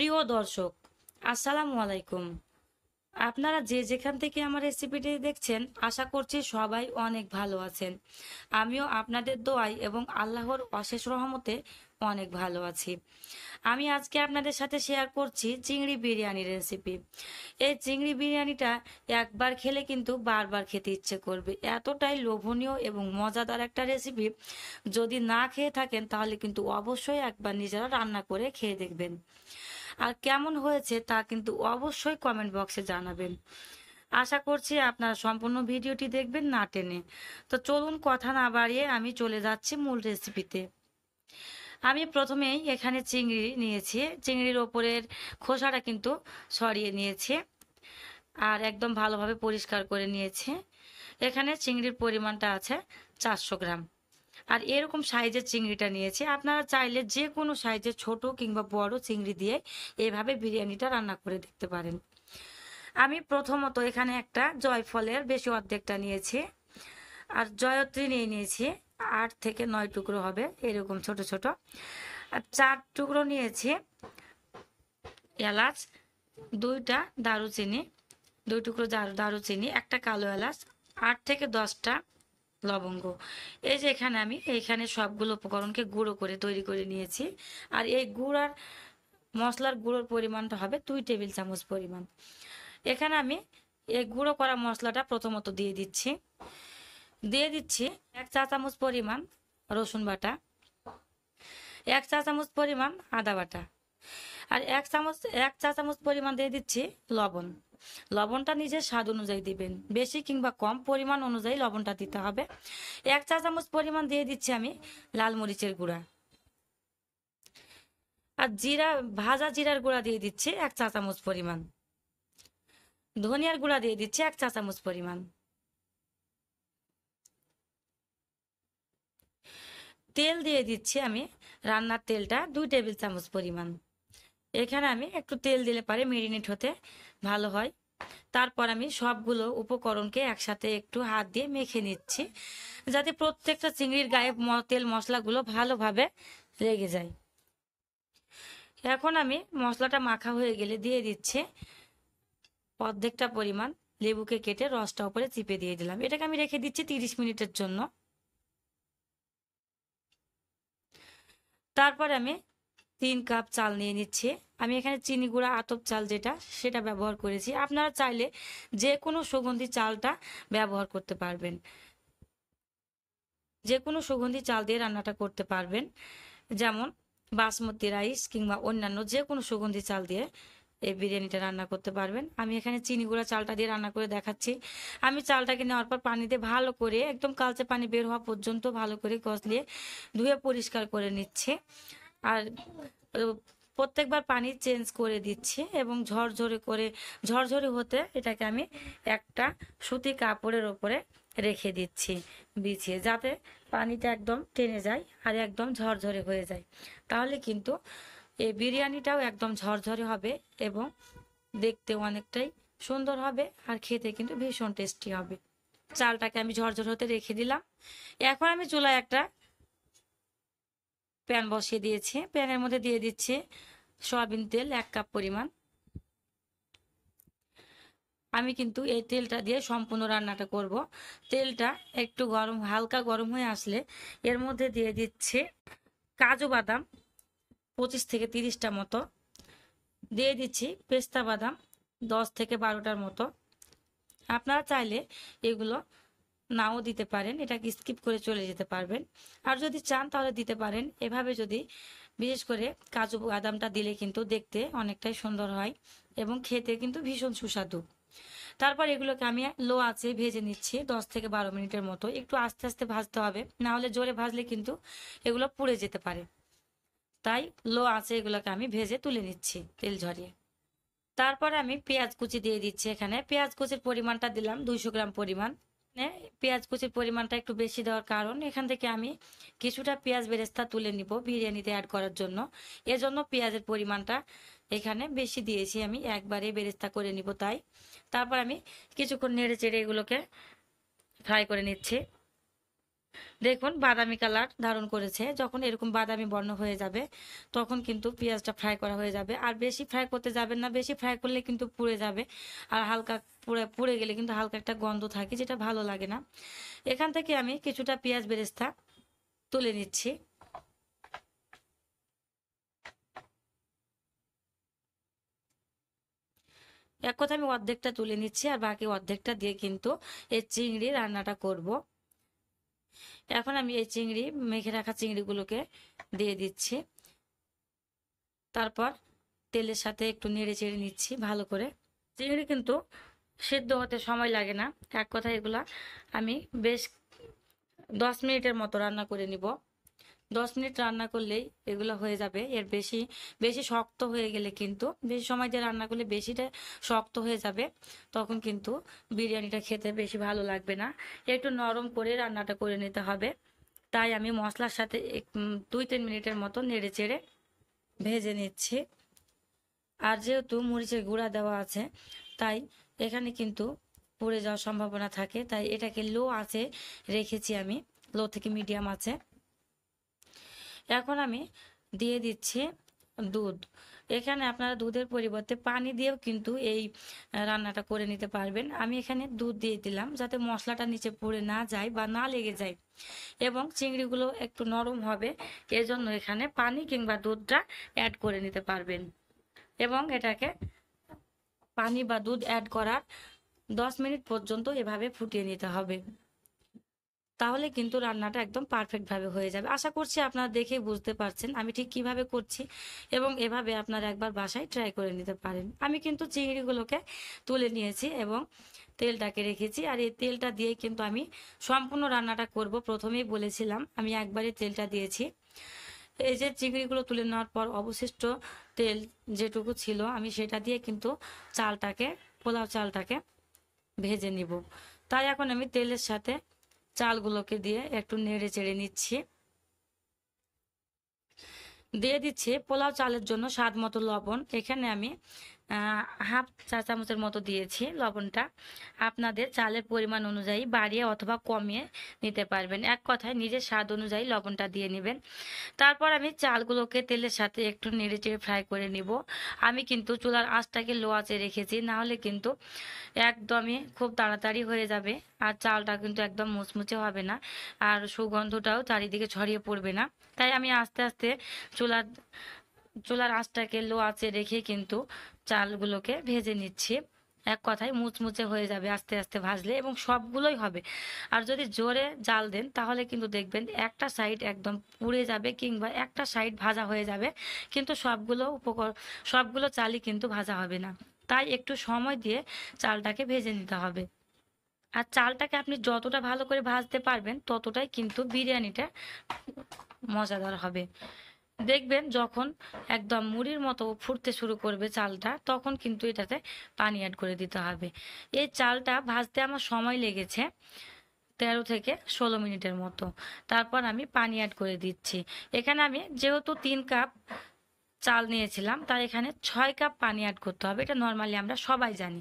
প্রিয় দর্শক আসসালামু আলাইকুম আপনারা যে যেখান থেকে আমার রেসিপিটি দেখছেন আশা করছি সবাই অনেক ভালো আছেন আমিও আপনাদের দোয়াই এবং আল্লাহর অশেষ রহমতে অনেক ভালো আছি আমি আজকে আপনাদের সাথে শেয়ার করছি চিংড়ি বিরিয়ানির রেসিপি এই চিংড়ি বিরিয়ানিটা একবার খেলে কিন্তু বারবার খেতে ইচ্ছে করবে এতটাই লোভনীয় এবং মজাদার একটা রেসিপি যদি না খেয়ে থাকেন তাহলে কিন্তু অবশ্যই একবার নিজেরা রান্না করে খেয়ে দেখবেন আর কেমন হয়েছে তা কিন্তু অবশ্যই কমেন্ট বক্সে জানাবেন আশা করছি আপনারা সম্পূর্ণ ভিডিওটি দেখবেন না টেনে তো চলুন কথা না বাড়িয়ে আমি চলে যাচ্ছি মূল রেসিপিতে আমি প্রথমেই এখানে চিংড়ি নিয়েছি চিংড়ির ওপরের খোসাটা কিন্তু সরিয়ে নিয়েছে আর একদম ভালোভাবে পরিষ্কার করে নিয়েছে এখানে চিংড়ির পরিমাণটা আছে চারশো গ্রাম আর এরকম সাইজের চিংড়িটা নিয়েছি আপনারা চাইলে যে কোনো সাইজের ছোট কিংবা বড় চিংড়ি দিয়ে এভাবে বিরিয়ানিটা রান্না করে দেখতে পারেন আমি প্রথমত এখানে একটা জয়ফলের বেশি অর্ধেকটা নিয়েছি আর জয়ত্রী নিয়ে নিয়েছি আট থেকে নয় টুকরো হবে এরকম ছোট ছোট আর চার টুকরো নিয়েছি এলাচ দুইটা দারুচিনি দুই টুকরো দারুচিনি একটা কালো এলাচ আট থেকে দশটা লবঙ্গ এই যে এখানে আমি এইখানে সবগুলো উপকরণকে গুঁড়ো করে তৈরি করে নিয়েছি আর এই গুড় আর মশলার গুঁড়োর পরিমাণটা হবে দুই টেবিল চামচ পরিমাণ এখানে আমি এই গুঁড়ো করা মশলাটা প্রথমত দিয়ে দিচ্ছি দিয়ে দিচ্ছি এক চা চামচ পরিমাণ রসুন বাটা এক চা চামচ পরিমাণ আদা বাটা আর এক চামচ এক চা চামচ পরিমাণ দিয়ে দিচ্ছি লবণ লবণটা নিজের স্বাদ অনুযায়ী দিবেন বেশি কিংবা কম পরিমাণ অনুযায়ী লবণটা দিতে হবে এক চা চামচ পরিমাণ দিয়ে দিচ্ছি আমি লাল মরিচের গুঁড়া আর জিরা ভাজা জিরার গুঁড়া দিয়ে দিচ্ছি এক চা চামচ পরিমাণ ধনিয়ার গুঁড়া দিয়ে দিচ্ছি এক চা চামচ পরিমাণ তেল দিয়ে দিচ্ছি আমি রান্নার তেলটা দুই টেবিল চামচ পরিমাণ এখানে আমি একটু তেল দিলে পারে মেরিনেট হতে ভালো হয় তারপর আমি সবগুলো উপকরণকে একসাথে একটু হাত দিয়ে মেখে নিচ্ছি যাতে প্রত্যেকটা চিংড়ির গায়ে তেল মশলাগুলো ভালোভাবে লেগে যায় এখন আমি মশলাটা মাখা হয়ে গেলে দিয়ে দিচ্ছে অর্ধেকটা পরিমাণ লেবুকে কেটে রসটা উপরে চিপে দিয়ে দিলাম এটাকে আমি রেখে দিচ্ছি তিরিশ মিনিটের জন্য তারপর আমি তিন কাপ চাল নিয়ে নিচ্ছে আমি এখানে চিনি গুঁড়া আতপ চাল যেটা সেটা ব্যবহার করেছি আপনারা চাইলে যে কোনো সুগন্ধি চালটা ব্যবহার করতে পারবেন যে কোনো সুগন্ধি চাল দিয়ে রান্নাটা করতে পারবেন যেমন বাসমতি রাইস কিংবা অন্যান্য যে কোনো সুগন্ধি চাল দিয়ে এই বিরিয়ানিটা রান্না করতে পারবেন আমি এখানে চিনি গুঁড়া চালটা দিয়ে রান্না করে দেখাচ্ছি আমি চালটাকে নেওয়ার পর পানিতে ভালো করে একদম কালচে পানি বের হওয়া পর্যন্ত ভালো করে গজলিয়ে ধুয়ে পরিষ্কার করে নিচ্ছে আর প্রত্যেকবার পানি চেঞ্জ করে দিচ্ছি এবং ঝরঝরে করে ঝরঝরে হতে এটাকে আমি একটা সুতি কাপড়ের ওপরে রেখে দিচ্ছি বিছিয়ে যাতে পানিটা একদম টেনে যায় আর একদম ঝরঝরে হয়ে যায় তাহলে কিন্তু এই বিরিয়ানিটাও একদম ঝরঝরে হবে এবং দেখতে অনেকটাই সুন্দর হবে আর খেতে কিন্তু ভীষণ টেস্টি হবে চালটাকে আমি ঝরঝর হতে রেখে দিলাম এখন আমি চুলায় একটা প্যান বসিয়ে দিয়েছে প্যানের মধ্যে দিয়ে দিচ্ছে সয়াবিন তেল এক কাপ পরিমাণ আমি কিন্তু এই তেলটা দিয়ে সম্পূর্ণ রান্নাটা করব তেলটা একটু গরম হালকা গরম হয়ে আসলে এর মধ্যে দিয়ে দিচ্ছে কাজু বাদাম পঁচিশ থেকে তিরিশটা মতো দিয়ে দিচ্ছি পেস্তা বাদাম দশ থেকে বারোটার মতো আপনারা চাইলে এগুলো নাও দিতে পারেন এটাকে স্কিপ করে চলে যেতে পারবেন আর যদি চান তাহলে দিতে পারেন এভাবে যদি বিশেষ করে কাজু বাদামটা দিলে কিন্তু দেখতে অনেকটাই সুন্দর হয় এবং খেতে কিন্তু ভীষণ সুস্বাদু তারপর এগুলোকে আমি লো আছে ভেজে নিচ্ছি দশ থেকে বারো মিনিটের মতো একটু আস্তে আস্তে ভাজতে হবে না হলে জোরে ভাজলে কিন্তু এগুলো পুড়ে যেতে পারে তাই লো আছে এগুলোকে আমি ভেজে তুলে নিচ্ছি তেল ঝরিয়ে তারপর আমি পেঁয়াজ কুচি দিয়ে দিচ্ছি এখানে পেঁয়াজ কুচির পরিমাণটা দিলাম দুইশো গ্রাম পরিমাণ পেঁয়াজ কুচির পরিমাণটা একটু বেশি দেওয়ার কারণ এখান থেকে আমি কিছুটা পেঁয়াজ বেরেস্তা তুলে নিব বিরিয়ানিতে অ্যাড করার জন্য এজন্য পেঁয়াজের পরিমাণটা এখানে বেশি দিয়েছি আমি একবারে বেরেস্তা করে নিব তাই তারপর আমি কিছুক্ষণ নেড়ে চেড়ে এগুলোকে ফ্রাই করে নিচ্ছি দেখুন বাদামি কালার ধারণ করেছে যখন এরকম বাদামি বর্ণ হয়ে যাবে তখন কিন্তু পেঁয়াজটা ফ্রাই করা হয়ে যাবে আর বেশি ফ্রাই করতে যাবেন না বেশি ফ্রাই করলে কিন্তু পুড়ে যাবে আর হালকা পুড়ে পুড়ে গেলে কিন্তু হালকা একটা গন্ধ থাকে যেটা ভালো লাগে না এখান থেকে আমি কিছুটা পেঁয়াজ বেরেস্তা তুলে নিচ্ছি এক কথা আমি অর্ধেকটা তুলে নিচ্ছি আর বাকি অর্ধেকটা দিয়ে কিন্তু এই চিংড়ি রান্নাটা করব এখন আমি এই চিংড়ি মেখে রাখা চিংড়িগুলোকে দিয়ে দিচ্ছি তারপর তেলের সাথে একটু নেড়ে চেড়ে নিচ্ছি ভালো করে চিংড়ি কিন্তু সেদ্ধ হতে সময় লাগে না এক কথা এগুলা আমি বেশ দশ মিনিটের মতো রান্না করে নিব দশ মিনিট রান্না করলেই এগুলো হয়ে যাবে এর বেশি বেশি শক্ত হয়ে গেলে কিন্তু বেশি সময় দিয়ে রান্না করলে বেশিটা শক্ত হয়ে যাবে তখন কিন্তু বিরিয়ানিটা খেতে বেশি ভালো লাগবে না একটু নরম করে রান্নাটা করে নিতে হবে তাই আমি মশলার সাথে দুই তিন মিনিটের মতো নেড়ে চেড়ে ভেজে নিচ্ছি আর যেহেতু মরিচের গুঁড়া দেওয়া আছে তাই এখানে কিন্তু পড়ে যাওয়ার সম্ভাবনা থাকে তাই এটাকে লো আছে রেখেছি আমি লো থেকে মিডিয়াম আছে এখন আমি দিয়ে দিচ্ছি দুধ এখানে আপনারা দুধের পরিবর্তে পানি দিয়েও কিন্তু এই রান্নাটা করে নিতে পারবেন আমি এখানে দুধ দিয়ে দিলাম যাতে মশলাটা নিচে পড়ে না যায় বা না লেগে যায় এবং চিংড়িগুলো একটু নরম হবে এজন্য এখানে পানি কিংবা দুধটা অ্যাড করে নিতে পারবেন এবং এটাকে পানি বা দুধ অ্যাড করার দশ মিনিট পর্যন্ত এভাবে ফুটিয়ে নিতে হবে তাহলে কিন্তু রান্নাটা একদম পারফেক্টভাবে হয়ে যাবে আশা করছি আপনারা দেখে বুঝতে পারছেন আমি ঠিক কিভাবে করছি এবং এভাবে আপনারা একবার বাসায় ট্রাই করে নিতে পারেন আমি কিন্তু চিংড়িগুলোকে তুলে নিয়েছি এবং তেলটাকে রেখেছি আর এই তেলটা দিয়ে কিন্তু আমি সম্পূর্ণ রান্নাটা করব প্রথমেই বলেছিলাম আমি একবারই তেলটা দিয়েছি এই যে চিংড়িগুলো তুলে নেওয়ার পর অবশিষ্ট তেল যেটুকু ছিল আমি সেটা দিয়ে কিন্তু চালটাকে পোলাও চালটাকে ভেজে নিব তাই এখন আমি তেলের সাথে চালগুলোকে দিয়ে একটু নেড়ে চেড়ে নিচ্ছি দিয়ে দিচ্ছি পোলাও চালের জন্য স্বাদ মতো লবণ এখানে আমি হাফ চা চামচের মতো দিয়েছি লবণটা আপনাদের চালের পরিমাণ অনুযায়ী বাড়িয়ে অথবা কমিয়ে নিতে পারবেন এক কথায় নিজের স্বাদ অনুযায়ী লবণটা দিয়ে নেবেন তারপর আমি চালগুলোকে তেলের সাথে একটু নেড়ে চেড়ে ফ্রাই করে নিব আমি কিন্তু চুলার আঁচটাকে লো আঁচে রেখেছি নাহলে কিন্তু একদমই খুব তাড়াতাড়ি হয়ে যাবে আর চালটা কিন্তু একদম মুচমুচে হবে না আর সুগন্ধটাও চারিদিকে ছড়িয়ে পড়বে না তাই আমি আস্তে আস্তে চুলার চুলার আঁচটাকে লো আঁচে রেখে কিন্তু চালগুলোকে ভেজে নিচ্ছি এক কথায় মুচমুচে হয়ে যাবে আস্তে আস্তে ভাজলে এবং সবগুলোই হবে আর যদি জোরে জাল দেন তাহলে কিন্তু দেখবেন একটা সাইড একদম পুড়ে যাবে কিংবা একটা সাইড ভাজা হয়ে যাবে কিন্তু সবগুলো উপকর সবগুলো চালই কিন্তু ভাজা হবে না তাই একটু সময় দিয়ে চালটাকে ভেজে নিতে হবে আর চালটাকে আপনি যতটা ভালো করে ভাজতে পারবেন ততটাই কিন্তু বিরিয়ানিটা মজাদার হবে দেখবেন যখন একদম মুড়ির মতো ফুটতে শুরু করবে চালটা তখন কিন্তু এটাতে পানি অ্যাড করে দিতে হবে এই চালটা ভাজতে আমার সময় লেগেছে তেরো থেকে ষোলো মিনিটের মতো তারপর আমি পানি অ্যাড করে দিচ্ছি এখানে আমি যেহেতু তিন কাপ চাল নিয়েছিলাম তাই এখানে ছয় কাপ পানি অ্যাড করতে হবে এটা নর্মালি আমরা সবাই জানি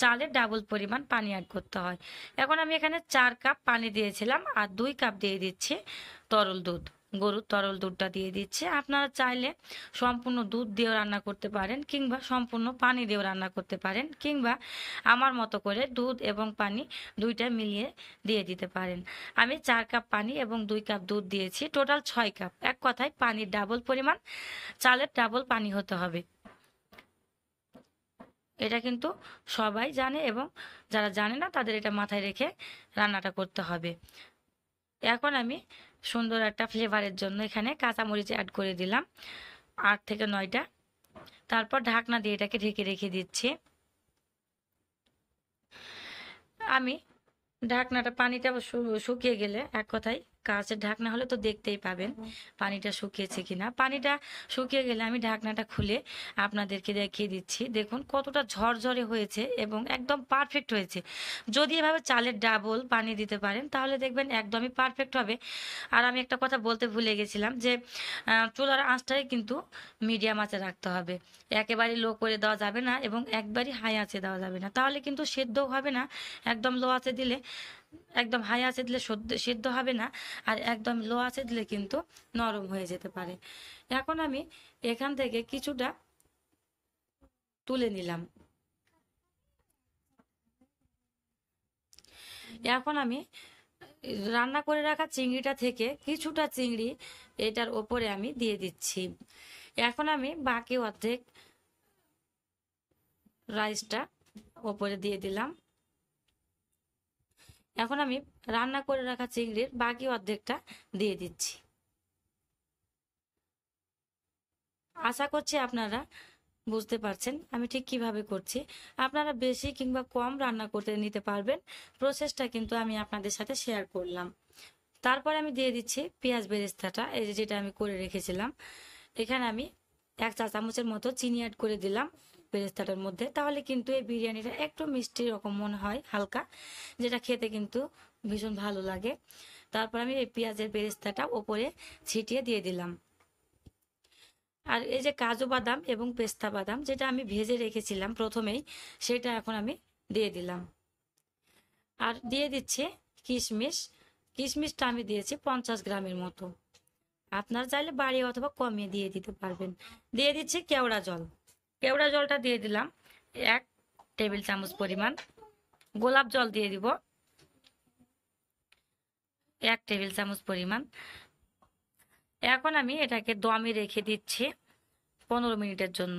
চালের ডাবল পরিমাণ পানি অ্যাড করতে হয় এখন আমি এখানে চার কাপ পানি দিয়েছিলাম আর দুই কাপ দিয়ে দিচ্ছি তরল দুধ গরুর তরল দুধটা দিয়ে দিচ্ছে আপনারা চাইলে সম্পূর্ণ দুধ দিয়েও রান্না করতে পারেন কিংবা সম্পূর্ণ পানি দিয়েও রান্না করতে পারেন কিংবা আমার মতো করে দুধ এবং পানি দুইটা মিলিয়ে দিয়ে দিতে পারেন আমি চার কাপ পানি এবং দুই কাপ দুধ দিয়েছি টোটাল ছয় কাপ এক কথায় পানির ডাবল পরিমাণ চালের ডাবল পানি হতে হবে এটা কিন্তু সবাই জানে এবং যারা জানে না তাদের এটা মাথায় রেখে রান্নাটা করতে হবে এখন আমি সুন্দর একটা ফ্লেভারের জন্য এখানে কাঁচামরিচ অ্যাড করে দিলাম আট থেকে নয়টা তারপর ঢাকনা দিয়ে এটাকে ঢেকে রেখে দিচ্ছি আমি ঢাকনাটা পানিটা শুকিয়ে গেলে এক কথায় কাঁচের ঢাকনা হলে তো দেখতেই পাবেন পানিটা শুকিয়েছে কিনা পানিটা শুকিয়ে গেলে আমি ঢাকনাটা খুলে আপনাদেরকে দেখিয়ে দিচ্ছি দেখুন কতটা ঝরঝরে হয়েছে এবং একদম পারফেক্ট হয়েছে যদি এভাবে চালের ডাবল পানি দিতে পারেন তাহলে দেখবেন একদমই পারফেক্ট হবে আর আমি একটা কথা বলতে ভুলে গেছিলাম যে চুলার আঁচটাই কিন্তু মিডিয়াম আঁচে রাখতে হবে একেবারে লো করে দেওয়া যাবে না এবং একবারই হাই আঁচে দেওয়া যাবে না তাহলে কিন্তু সেদ্ধ হবে না একদম লো আঁচে দিলে একদম হাই আছে দিলে সিদ্ধ হবে না আর একদম লো আছে দিলে কিন্তু নরম হয়ে যেতে পারে এখন আমি এখান থেকে কিছুটা তুলে নিলাম এখন আমি রান্না করে রাখা চিংড়িটা থেকে কিছুটা চিংড়ি এটার ওপরে আমি দিয়ে দিচ্ছি এখন আমি বাকি অর্ধেক রাইসটা ওপরে দিয়ে দিলাম এখন আমি রান্না করে রাখা চিংড়ির বাকি অর্ধেকটা দিয়ে দিচ্ছি আশা করছি আপনারা বুঝতে পারছেন আমি ঠিক কিভাবে করছি আপনারা বেশি কিংবা কম রান্না করতে নিতে পারবেন প্রসেসটা কিন্তু আমি আপনাদের সাথে শেয়ার করলাম তারপর আমি দিয়ে দিচ্ছি পেঁয়াজ বেরেস্তাটা এই যেটা আমি করে রেখেছিলাম এখানে আমি এক চা চামচের মতো চিনি অ্যাড করে দিলাম বেরেস্তাটার মধ্যে তাহলে কিন্তু এই বিরিয়ানিটা একটু মিষ্টি রকম মনে হয় হালকা যেটা খেতে কিন্তু ভীষণ ভালো লাগে তারপর আমি এই পেঁয়াজের বেরেস্তাটা ওপরে ছিটিয়ে দিয়ে দিলাম আর এই যে কাজু বাদাম এবং পেস্তা বাদাম যেটা আমি ভেজে রেখেছিলাম প্রথমেই সেটা এখন আমি দিয়ে দিলাম আর দিয়ে দিচ্ছে কিশমিশ কিশমিশটা আমি দিয়েছি পঞ্চাশ গ্রামের মতো আপনার চাইলে বাড়ি অথবা কমিয়ে দিয়ে দিতে পারবেন দিয়ে দিচ্ছে কেওড়া জল কেওড়া জলটা দিয়ে দিলাম এক টেবিল চামচ পরিমাণ গোলাপ জল দিয়ে দিব এক টেবিল চামচ পরিমাণ এখন আমি এটাকে দমে রেখে দিচ্ছি পনেরো মিনিটের জন্য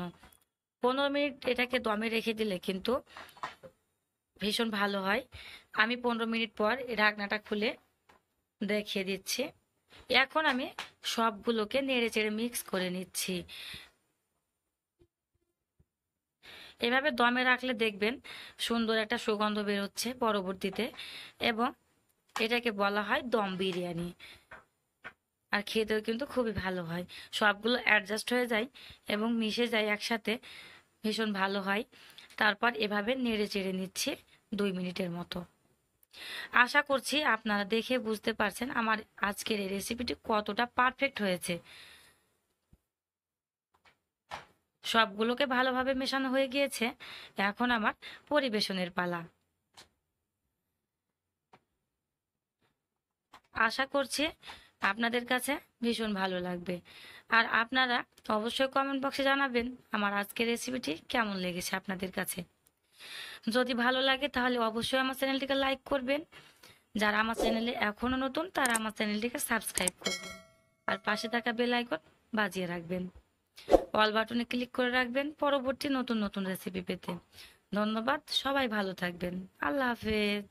পনেরো মিনিট এটাকে দমে রেখে দিলে কিন্তু ভীষণ ভালো হয় আমি পনেরো মিনিট পর ঢাকনাটা খুলে দেখিয়ে দিচ্ছি এখন আমি সবগুলোকে নেড়ে চেড়ে মিক্স করে নিচ্ছি এভাবে দমে রাখলে দেখবেন সুন্দর একটা সুগন্ধ বেরোচ্ছে পরবর্তীতে এবং এটাকে বলা হয় দম বিরিয়ানি আর খেতেও কিন্তু খুবই ভালো হয় সবগুলো অ্যাডজাস্ট হয়ে যায় এবং মিশে যায় একসাথে ভীষণ ভালো হয় তারপর এভাবে নেড়ে চেড়ে নিচ্ছে দুই মিনিটের মতো আশা করছি আপনারা দেখে বুঝতে পারছেন আমার আজকের এই রেসিপিটি কতটা পারফেক্ট হয়েছে সবগুলোকে ভালোভাবে মেশানো হয়ে গিয়েছে এখন আমার পরিবেশনের পালা আশা করছি আপনাদের কাছে ভীষণ ভালো লাগবে আর আপনারা অবশ্যই কমেন্ট বক্সে জানাবেন আমার আজকের রেসিপিটি কেমন লেগেছে আপনাদের কাছে যদি ভালো লাগে তাহলে অবশ্যই আমার চ্যানেলটিকে লাইক করবেন যারা আমার চ্যানেলে এখনও নতুন তারা আমার চ্যানেলটিকে সাবস্ক্রাইব করবেন আর পাশে থাকা বেল আইকন বাজিয়ে রাখবেন অল বাটনে ক্লিক করে রাখবেন পরবর্তী নতুন নতুন রেসিপি পেতে ধন্যবাদ সবাই ভালো থাকবেন আল্লাহ হাফেজ